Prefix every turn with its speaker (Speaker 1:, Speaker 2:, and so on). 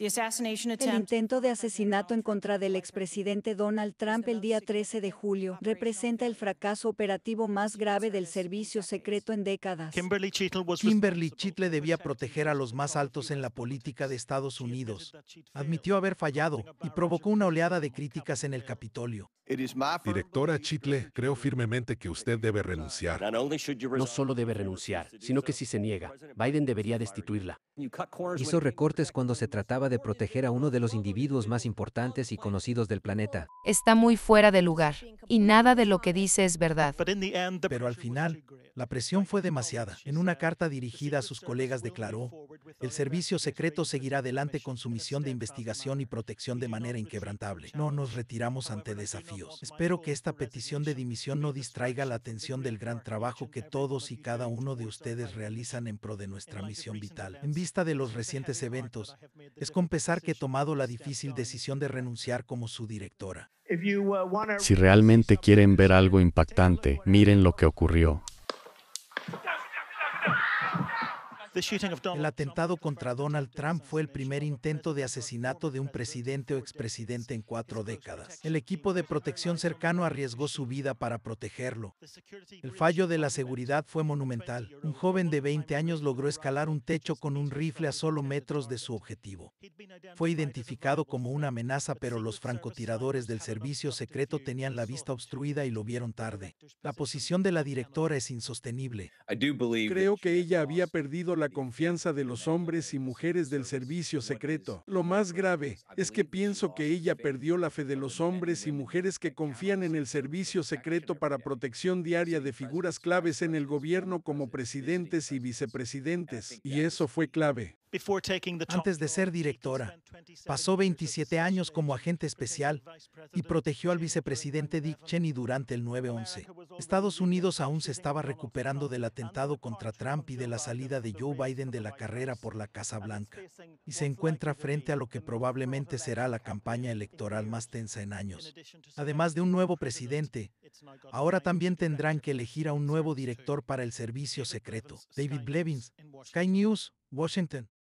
Speaker 1: El intento de asesinato en contra del expresidente Donald Trump el día 13 de julio representa el fracaso operativo más grave del servicio secreto en décadas. Kimberly Chitle debía proteger a los más altos en la política de Estados Unidos. Admitió haber fallado y provocó una oleada de críticas en el Capitolio. Directora Chitle, creo firmemente que usted debe renunciar. No solo debe renunciar, sino que si se niega, Biden debería destituirla. Hizo recortes cuando se trataba de proteger a uno de los individuos más importantes y conocidos del planeta. Está muy fuera de lugar, y nada de lo que dice es verdad. Pero al final, la presión fue demasiada. En una carta dirigida a sus colegas declaró, el servicio secreto seguirá adelante con su misión de investigación y protección de manera inquebrantable. No nos retiramos ante desafíos. Espero que esta petición de dimisión no distraiga la atención del gran trabajo que todos y cada uno de ustedes realizan en pro de nuestra misión vital. En vista de los recientes eventos, es con pesar que he tomado la difícil decisión de renunciar como su directora. Uh, si realmente quieren ver algo impactante, miren lo que ocurrió. El atentado contra Donald Trump fue el primer intento de asesinato de un presidente o expresidente en cuatro décadas. El equipo de protección cercano arriesgó su vida para protegerlo. El fallo de la seguridad fue monumental. Un joven de 20 años logró escalar un techo con un rifle a solo metros de su objetivo. Fue identificado como una amenaza, pero los francotiradores del servicio secreto tenían la vista obstruida y lo vieron tarde. La posición de la directora es insostenible. Creo que ella había perdido la confianza de los hombres y mujeres del servicio secreto. Lo más grave es que pienso que ella perdió la fe de los hombres y mujeres que confían en el servicio secreto para protección diaria de figuras claves en el gobierno como presidentes y vicepresidentes, y eso fue clave. Antes de ser directora, pasó 27 años como agente especial y protegió al vicepresidente Dick Cheney durante el 9-11. Estados Unidos aún se estaba recuperando del atentado contra Trump y de la salida de Joe Biden de la carrera por la Casa Blanca, y se encuentra frente a lo que probablemente será la campaña electoral más tensa en años. Además de un nuevo presidente, ahora también tendrán que elegir a un nuevo director para el servicio secreto. David Blevins, Sky News, Washington.